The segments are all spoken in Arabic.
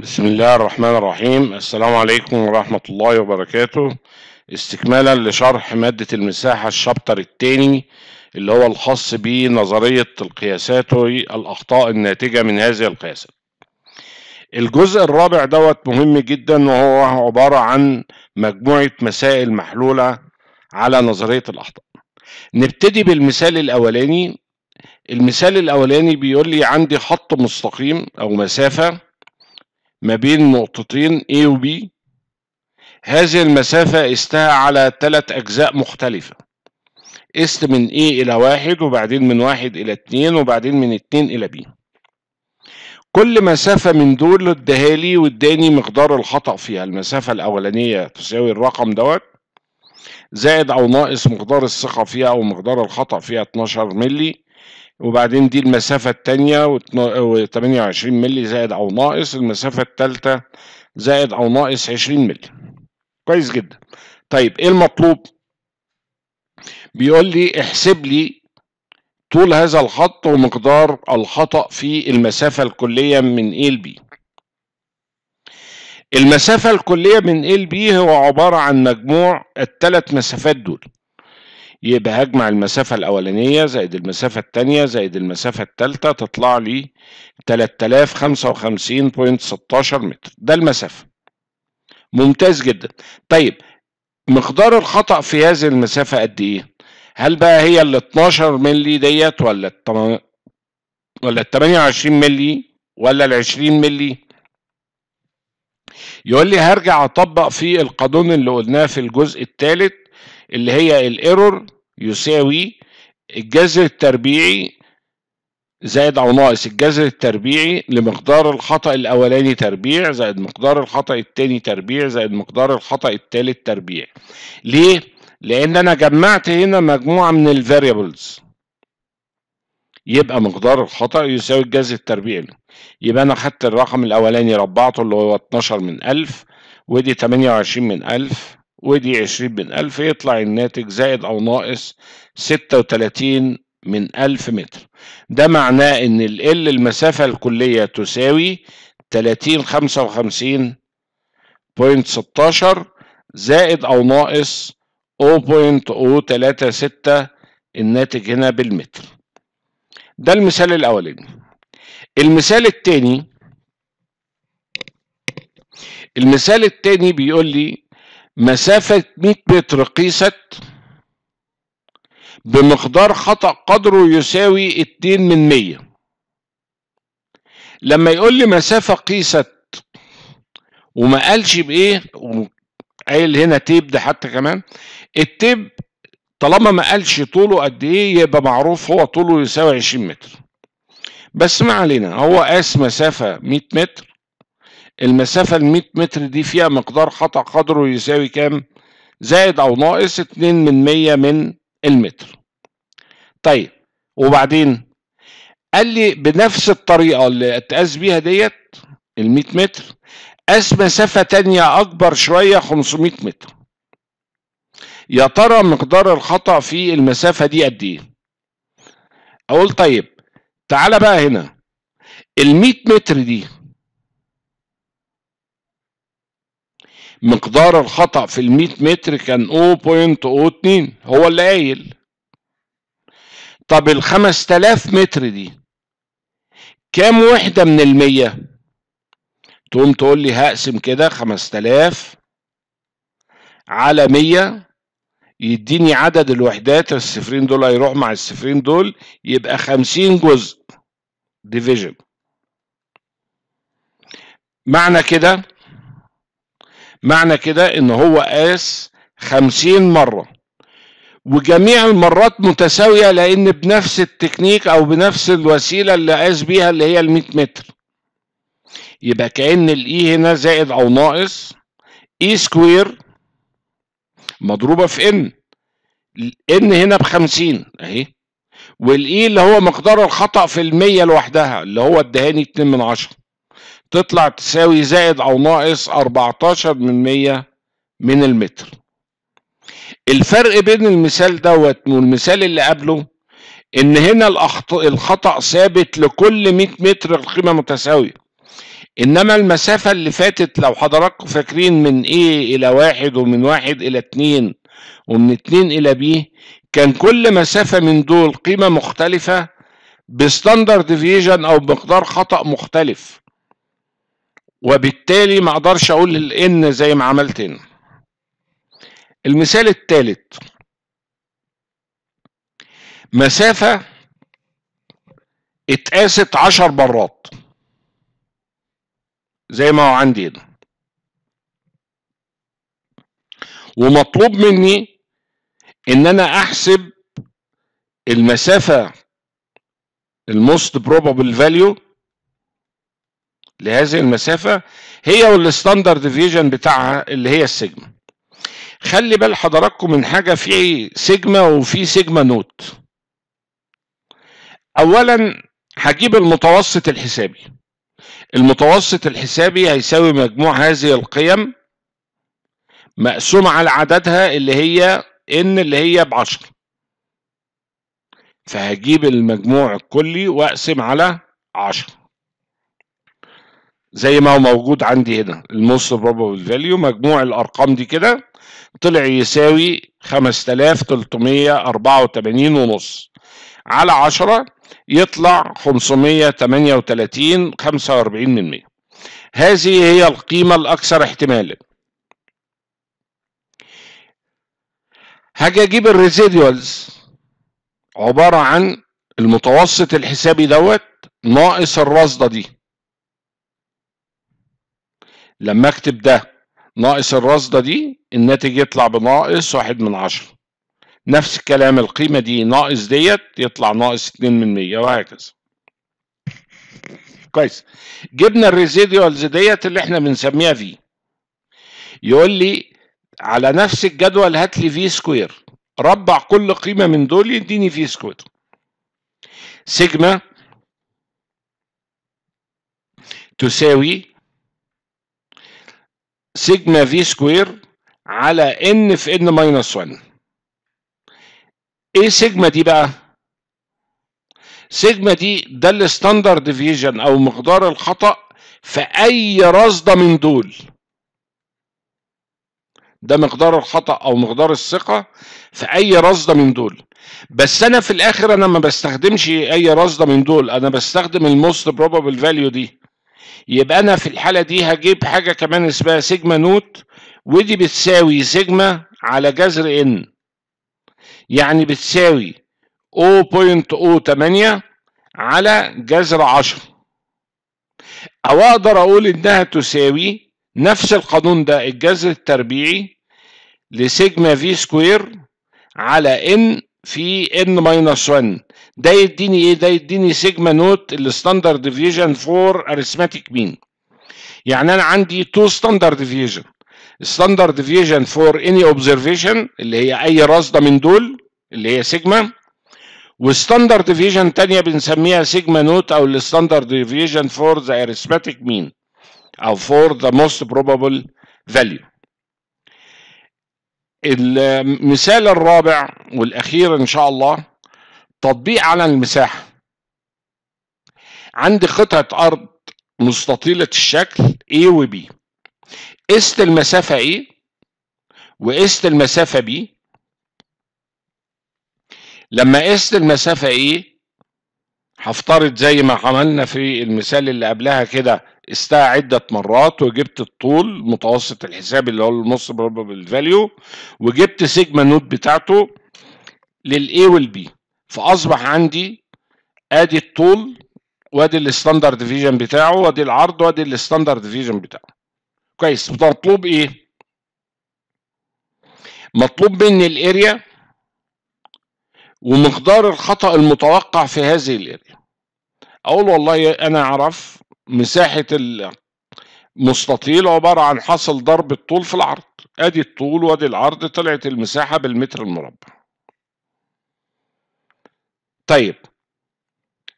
بسم الله الرحمن الرحيم السلام عليكم ورحمة الله وبركاته استكمالا لشرح مادة المساحة الشابتر الثاني اللي هو الخاص بنظرية القياسات والأخطاء الناتجة من هذه القياسات الجزء الرابع دوت مهم جدا وهو عبارة عن مجموعة مسائل محلولة على نظرية الأخطاء نبتدي بالمثال الأولاني المثال الأولاني بيقول لي عندي خط مستقيم أو مسافة ما بين نقطتين A و B هذه المسافة قستها على ثلاث أجزاء مختلفة قست من A إلى واحد وبعدين من واحد إلى اتنين وبعدين من اتنين إلى B كل مسافة من دول اداها لي واداني مقدار الخطأ فيها المسافة الأولانية تساوي الرقم دوت زائد أو ناقص مقدار الثقة فيها أو مقدار الخطأ فيها 12 ملي وبعدين دي المسافة التانية و28 ملي زائد أو ناقص المسافة التالتة زائد أو ناقص 20 ملي كويس جدا طيب إيه المطلوب بيقول لي احسب لي طول هذا الخط ومقدار الخطأ في المسافة الكلية من A ل B المسافة الكلية من A ل B هو عبارة عن مجموع الثلاث مسافات دول يبقى هجمع المسافة الأولانية زائد المسافة التانية زائد المسافة التالتة تطلع لي 3055.16 متر ده المسافة ممتاز جدا طيب مقدار الخطأ في هذه المسافة قد إيه؟ هل بقى هي ال 12 مللي ديت ولا التم... ولا ال 28 مللي ولا ال 20 مللي؟ يقول لي هرجع أطبق في القانون اللي قلناه في الجزء الثالث اللي هي الايرور يساوي الجذر التربيعي زائد او ناقص الجذر التربيعي لمقدار الخطأ الاولاني تربيع زائد مقدار الخطأ الثاني تربيع زائد مقدار الخطأ الثالث تربيع ليه لان انا جمعت هنا مجموعة من الفاريبلز يبقى مقدار الخطأ يساوي الجذر التربيعي يبقى انا خدت الرقم الاولاني ربعته اللي هو 12 من 1000 ودي 28 من 1000 ودي عشرين من ألف يطلع الناتج زائد أو ناقص ستة وتلاتين من ألف متر ده معناه إن ال L المسافة الكلية تساوي تلاتين خمسة وخمسين بوينت ستاشر زائد أو ناقص أو بوينت أو تلاتة ستة الناتج هنا بالمتر ده المثال الأولاني المثال الثاني المثال الثاني بيقول لي مسافة 100 متر قيست بمقدار خطأ قدره يساوي 2 من 100 لما يقول لي مسافة قيست وما قالش بإيه وقايل هنا تيب ده حتى كمان التيب طالما ما قالش طوله قد إيه يبقى معروف هو طوله يساوي 20 متر بس ما علينا هو قاس مسافة 100 متر المسافة ال 100 متر دي فيها مقدار خطأ قدره يساوي كام؟ زائد أو ناقص 2 من 100 من المتر. طيب وبعدين قال لي بنفس الطريقة اللي اتقاس بيها ديت ال 100 متر قاس مسافة تانية أكبر شوية 500 متر. يا ترى مقدار الخطأ في المسافة دي قد إيه؟ أقول طيب تعالى بقى هنا ال 100 متر دي مقدار الخطأ في ال 100 متر كان 0.02 هو اللي قايل طب ال 5000 متر دي كام وحدة من المية؟ تقوم تقول لي هقسم كده 5000 على 100 يديني عدد الوحدات الصفرين دول هيروح مع الصفرين دول يبقى 50 جزء ديفيجن معنى كده معنى كده ان هو قاس خمسين مرة وجميع المرات متساوية لان بنفس التكنيك او بنفس الوسيلة اللي قاس بيها اللي هي الميت متر يبقى كأن الاي e هنا زائد او ناقص اي e سكوير مضروبة في ان ان هنا بخمسين اهي والاي e اللي هو مقدار الخطأ في المية لوحدها اللي هو الدهاني اتنين من عشرة تطلع تساوي زائد أو ناقص 14 من 100 من المتر الفرق بين المثال دوت والمثال اللي قبله ان هنا الخطأ ثابت لكل 100 متر القيمة متساوية انما المسافة اللي فاتت لو حضراتكم فاكرين من ايه الى واحد ومن واحد الى اتنين ومن اتنين الى B كان كل مسافة من دول قيمة مختلفة بستاندرد ديفيجن او بمقدار خطأ مختلف وبالتالي ما اقدرش اقول الان زي ما عملت هنا المثال الثالث مسافه اتقاست عشر برات زي ما هو عندي هنا ومطلوب مني ان انا احسب المسافه الموست بروبابل فاليو لهذه المسافة هي والستاندرد ديفيجن بتاعها اللي هي السيجما خلي بال حضراتكم من حاجة في سيجما وفي سيجما نوت أولا هجيب المتوسط الحسابي المتوسط الحسابي هيساوي مجموع هذه القيم مقسومة على عددها اللي هي ان اللي هي بعشر فهجيب المجموع الكلي واقسم على عشر زي ما هو موجود عندي هنا الموس بروبابل فاليو مجموع الارقام دي كده طلع يساوي 5384 ونص على 10 يطلع 538 45 من 100 هذه هي القيمة الأكثر احتمالا هاجي أجيب الريزيديوالز عبارة عن المتوسط الحسابي دوت ناقص الرصدة دي لما اكتب ده ناقص الرصدة دي الناتج يطلع بناقص واحد من عشرة نفس الكلام القيمة دي ناقص ديت يطلع ناقص اتنين من مية وهكذا كويس جبنا الريزيديوالز ديت اللي احنا بنسميها في يقول لي على نفس الجدول هات لي في سكوير ربع كل قيمة من دول يديني في سكوير سيجما تساوي سيجما في سكوير على ان في ان ماينس 1 ايه سيجما دي بقى سيجما دي ده الستاندرد ديفيجن او مقدار الخطا في اي رصده من دول ده مقدار الخطا او مقدار الثقه في اي رصده من دول بس انا في الاخر انا ما بستخدمش اي رصده من دول انا بستخدم الموست بروبابل فاليو دي يبقى انا في الحاله دي هجيب حاجه كمان اسمها سيجما نوت ودي بتساوي سيجما على جذر ان يعني بتساوي 0.08 على جذر 10 او اقدر اقول انها تساوي نفس القانون ده الجذر التربيعي لسيجما في سكوير على ان في ان ماينس 1 ده يديني ايه ده يديني سيجما نوت الستاندرد ديفيجن فور اريثماتيك مين يعني انا عندي تو ستاندرد ديفيجن ستاندرد ديفيجن فور اني اوبزرفيشن اللي هي اي رصده من دول اللي هي سيجما وستاندرد ديفيجن ثانيه بنسميها سيجما نوت او الستاندرد ديفيجن فور ذا اريثماتيك مين او فور ذا موست بروبابل فاليو المثال الرابع والأخير إن شاء الله تطبيق على المساحة عندي قطعة أرض مستطيلة الشكل A و B قست المسافة A وقست المسافة B لما قست المسافة A هفترض زي ما عملنا في المثال اللي قبلها كده استاء عدة مرات وجبت الطول متوسط الحساب اللي هو النص بروبابل بالفاليو وجبت سيجما نوت بتاعته للاي والبي فاصبح عندي ادي الطول وادي الستاندرد ديفيجن بتاعه وادي العرض وادي الستاندرد ديفيجن بتاعه كويس مطلوب ايه مطلوب مني الاريا ومقدار الخطا المتوقع في هذه الاريا اقول والله انا اعرف مساحة المستطيل عبارة عن حصل ضرب الطول في العرض ادي الطول وادي العرض طلعت المساحة بالمتر المربع طيب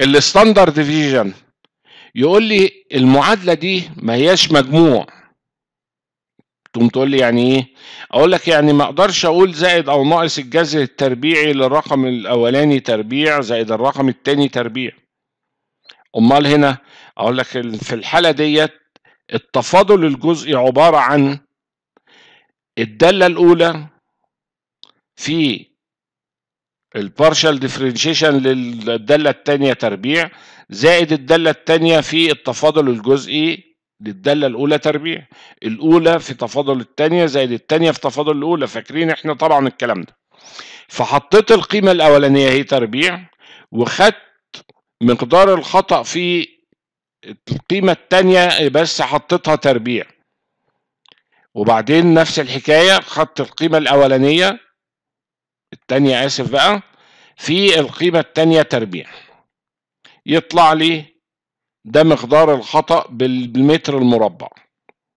الستاندرد ديفيجن يقول لي المعادلة دي ما هياش مجموع تقوم تقول لي يعني ايه اقول لك يعني ما اقدرش اقول زائد او ناقص الجذر التربيعي للرقم الاولاني تربيع زائد الرقم الثاني تربيع امال هنا اقول لك في الحاله ديت التفاضل الجزئي عباره عن الداله الاولى في البارشال ديفرنشيشن للداله الثانيه تربيع زائد الداله الثانيه في التفاضل الجزئي للداله الاولى تربيع الاولى في تفاضل الثانيه زائد الثانيه في تفاضل الاولى فاكرين احنا طبعا الكلام ده فحطيت القيمه الاولانيه هي تربيع وخدت مقدار الخطأ في القيمة التانية بس حطيتها تربيع وبعدين نفس الحكاية خدت القيمة الأولانية التانية آسف بقى في القيمة التانية تربيع يطلع لي ده مقدار الخطأ بالمتر المربع